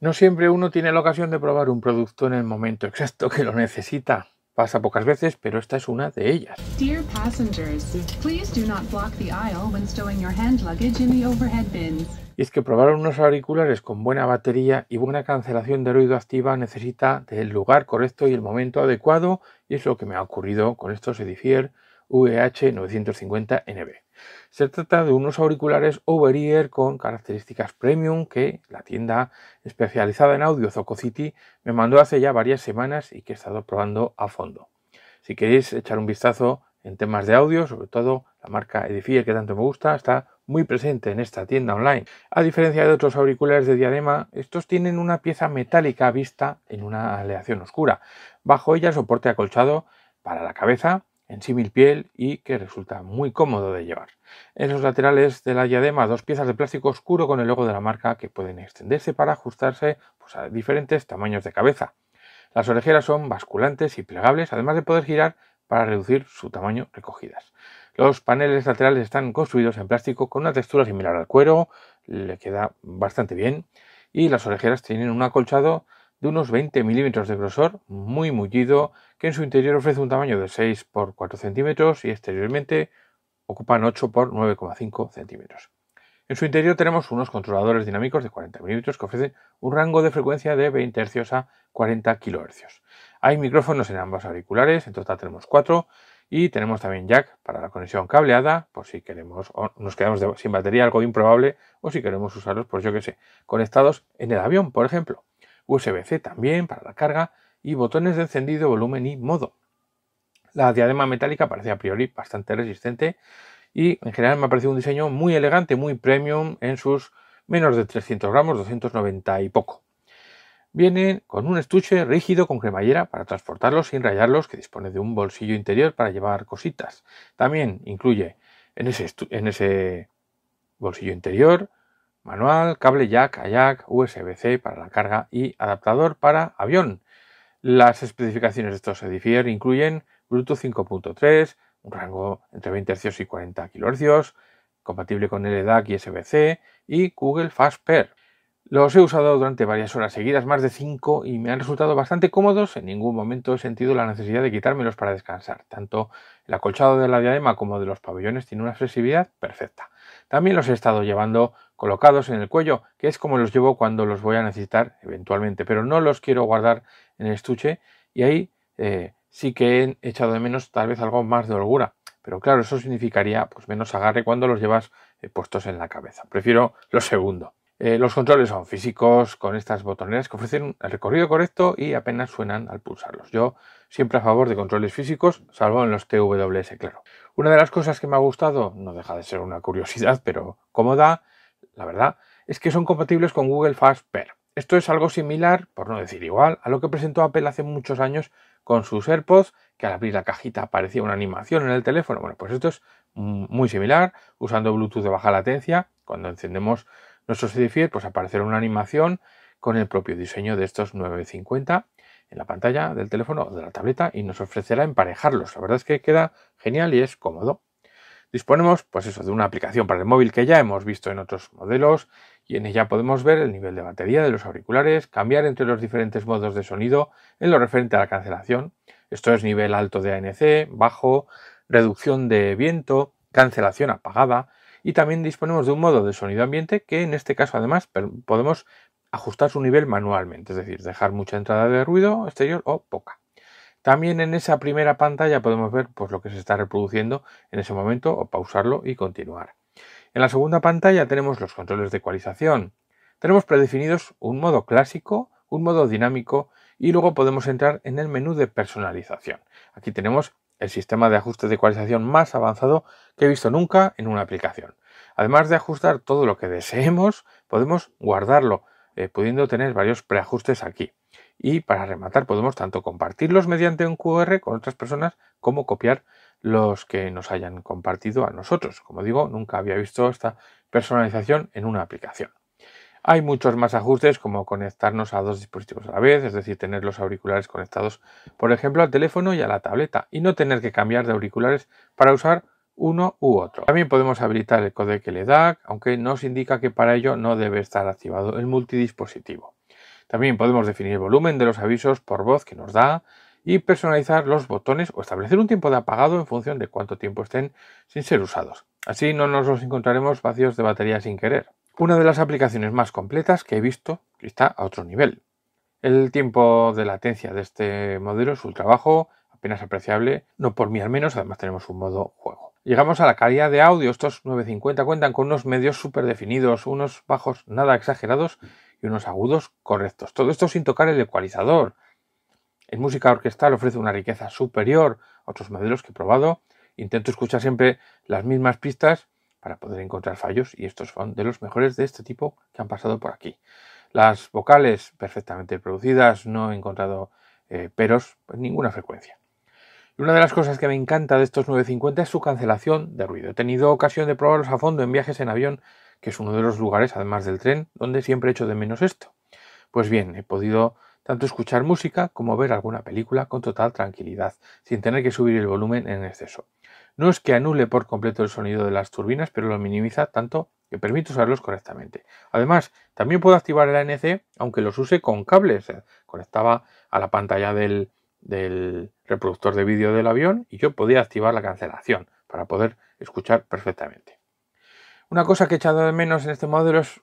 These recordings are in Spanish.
No siempre uno tiene la ocasión de probar un producto en el momento exacto que lo necesita. Pasa pocas veces, pero esta es una de ellas. Dear passengers, please do not block the aisle when stowing your hand luggage in the overhead bins. Y es que probar unos auriculares con buena batería y buena cancelación de ruido activa necesita del lugar correcto y el momento adecuado, y es lo que me ha ocurrido con estos Edifier VH950NB. Se trata de unos auriculares over-ear con características premium que la tienda especializada en audio Zococity me mandó hace ya varias semanas y que he estado probando a fondo. Si queréis echar un vistazo en temas de audio, sobre todo la marca Edifier que tanto me gusta, está muy presente en esta tienda online. A diferencia de otros auriculares de diadema, estos tienen una pieza metálica vista en una aleación oscura. Bajo ella soporte acolchado para la cabeza en símil piel y que resulta muy cómodo de llevar. En los laterales de la diadema, dos piezas de plástico oscuro con el logo de la marca que pueden extenderse para ajustarse pues, a diferentes tamaños de cabeza. Las orejeras son basculantes y plegables, además de poder girar para reducir su tamaño recogidas. Los paneles laterales están construidos en plástico con una textura similar al cuero, le queda bastante bien, y las orejeras tienen un acolchado de unos 20 milímetros de grosor, muy mullido, que en su interior ofrece un tamaño de 6 por 4 centímetros y exteriormente ocupan 8 por 9,5 centímetros. En su interior tenemos unos controladores dinámicos de 40 milímetros que ofrecen un rango de frecuencia de 20 Hz a 40 kHz. Hay micrófonos en ambos auriculares, en total tenemos 4 y tenemos también jack para la conexión cableada, por si queremos o nos quedamos sin batería, algo improbable, o si queremos usarlos, por pues yo que sé, conectados en el avión, por ejemplo. USB-C también para la carga y botones de encendido, volumen y modo. La diadema metálica parece a priori bastante resistente y en general me ha parecido un diseño muy elegante, muy premium en sus menos de 300 gramos, 290 y poco. Viene con un estuche rígido con cremallera para transportarlos sin rayarlos, que dispone de un bolsillo interior para llevar cositas. También incluye en ese, en ese bolsillo interior Manual, cable jack a jack, USB-C para la carga y adaptador para avión. Las especificaciones de estos Edifier incluyen Bluetooth 5.3, un rango entre 20 Hz y 40 kHz, compatible con LDAC y SBC y Google Fast Pair. Los he usado durante varias horas seguidas, más de 5, y me han resultado bastante cómodos. En ningún momento he sentido la necesidad de quitármelos para descansar. Tanto el acolchado de la diadema como de los pabellones tiene una flexibilidad perfecta. También los he estado llevando colocados en el cuello, que es como los llevo cuando los voy a necesitar eventualmente, pero no los quiero guardar en el estuche y ahí eh, sí que he echado de menos tal vez algo más de holgura. Pero claro, eso significaría pues menos agarre cuando los llevas eh, puestos en la cabeza. Prefiero lo segundo. Eh, los controles son físicos con estas botoneras que ofrecen el recorrido correcto y apenas suenan al pulsarlos. Yo siempre a favor de controles físicos, salvo en los TWS, claro. Una de las cosas que me ha gustado, no deja de ser una curiosidad, pero cómoda, la verdad, es que son compatibles con Google Fast Pair. Esto es algo similar, por no decir igual, a lo que presentó Apple hace muchos años con sus AirPods, que al abrir la cajita aparecía una animación en el teléfono. Bueno, pues esto es mm, muy similar, usando Bluetooth de baja latencia, cuando encendemos Nuestros Edifier pues aparecerá una animación con el propio diseño de estos 950 en la pantalla del teléfono o de la tableta y nos ofrecerá emparejarlos. La verdad es que queda genial y es cómodo. Disponemos, pues eso, de una aplicación para el móvil que ya hemos visto en otros modelos y en ella podemos ver el nivel de batería de los auriculares, cambiar entre los diferentes modos de sonido en lo referente a la cancelación. Esto es nivel alto de ANC, bajo, reducción de viento, cancelación apagada, y también disponemos de un modo de sonido ambiente que en este caso además podemos ajustar su nivel manualmente, es decir, dejar mucha entrada de ruido exterior o poca. También en esa primera pantalla podemos ver pues, lo que se está reproduciendo en ese momento o pausarlo y continuar. En la segunda pantalla tenemos los controles de ecualización. Tenemos predefinidos un modo clásico, un modo dinámico y luego podemos entrar en el menú de personalización. Aquí tenemos el sistema de ajuste de ecualización más avanzado que he visto nunca en una aplicación. Además de ajustar todo lo que deseemos, podemos guardarlo, eh, pudiendo tener varios preajustes aquí. Y para rematar, podemos tanto compartirlos mediante un QR con otras personas como copiar los que nos hayan compartido a nosotros. Como digo, nunca había visto esta personalización en una aplicación. Hay muchos más ajustes como conectarnos a dos dispositivos a la vez, es decir, tener los auriculares conectados, por ejemplo, al teléfono y a la tableta, y no tener que cambiar de auriculares para usar uno u otro. También podemos habilitar el codec da, aunque nos indica que para ello no debe estar activado el multidispositivo. También podemos definir el volumen de los avisos por voz que nos da y personalizar los botones o establecer un tiempo de apagado en función de cuánto tiempo estén sin ser usados. Así no nos los encontraremos vacíos de batería sin querer una de las aplicaciones más completas que he visto que está a otro nivel. El tiempo de latencia de este modelo es ultra trabajo apenas apreciable, no por mí al menos, además tenemos un modo juego. Llegamos a la calidad de audio, estos 950 cuentan con unos medios súper definidos, unos bajos nada exagerados y unos agudos correctos. Todo esto sin tocar el ecualizador. En música orquestal ofrece una riqueza superior a otros modelos que he probado. Intento escuchar siempre las mismas pistas para poder encontrar fallos y estos son de los mejores de este tipo que han pasado por aquí. Las vocales perfectamente producidas, no he encontrado eh, peros ninguna frecuencia. Y una de las cosas que me encanta de estos 950 es su cancelación de ruido. He tenido ocasión de probarlos a fondo en viajes en avión, que es uno de los lugares, además del tren, donde siempre he hecho de menos esto. Pues bien, he podido tanto escuchar música como ver alguna película con total tranquilidad, sin tener que subir el volumen en exceso. No es que anule por completo el sonido de las turbinas, pero lo minimiza tanto que permite usarlos correctamente. Además, también puedo activar el ANC aunque los use con cables. Eh, conectaba a la pantalla del, reproductor de vídeo del avión y yo podía activar la cancelación para poder escuchar perfectamente. Una cosa que he echado de menos en este modelo es eh,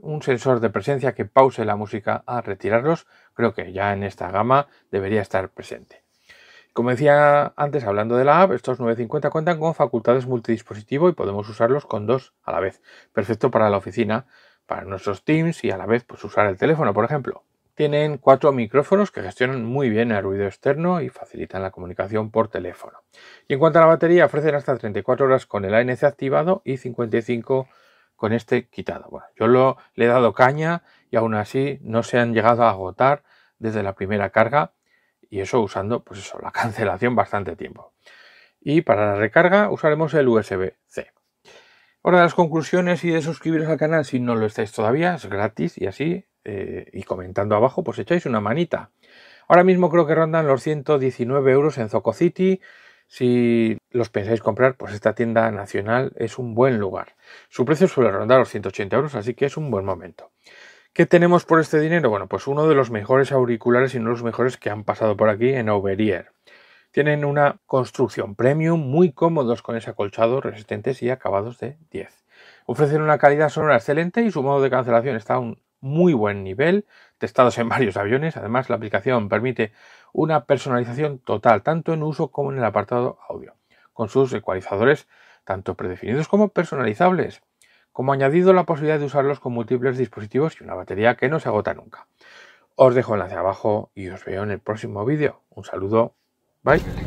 un sensor de presencia que pause la música al retirarlos. Creo que ya en esta gama debería estar presente. Como decía antes, hablando de la app, estos 950 cuentan con facultades multidispositivo y podemos usarlos con dos a la vez. Perfecto para la oficina, para nuestros Teams y a la vez pues, usar el teléfono, por ejemplo. Tienen cuatro micrófonos que gestionan muy bien el ruido externo y facilitan la comunicación por teléfono. Y en cuanto a la batería, ofrecen hasta 34 horas con el ANC activado y 55 con este quitado. Bueno, yo lo, le he dado caña y aún así no se han llegado a agotar desde la primera carga y eso usando pues eso, la cancelación bastante tiempo. Y para la recarga usaremos el USB-C. Ahora las conclusiones y de suscribiros al canal si no lo estáis todavía, es gratis y así, eh, y comentando abajo pues echáis una manita. Ahora mismo creo que rondan los 119 euros en Zoco City. Si los pensáis comprar, pues esta tienda nacional es un buen lugar. Su precio suele rondar los 180 euros, así que es un buen momento. ¿Qué tenemos por este dinero? Bueno, pues uno de los mejores auriculares y no los mejores que han pasado por aquí en Overier. Tienen una construcción premium, muy cómodos con ese acolchado, resistentes y acabados de 10. Ofrecen una calidad sonora excelente y su modo de cancelación está a un muy buen nivel, testados en varios aviones. Además, la aplicación permite una personalización total, tanto en uso como en el apartado audio, con sus ecualizadores tanto predefinidos como personalizables como añadido la posibilidad de usarlos con múltiples dispositivos y una batería que no se agota nunca. Os dejo el enlace abajo y os veo en el próximo vídeo. Un saludo. Bye.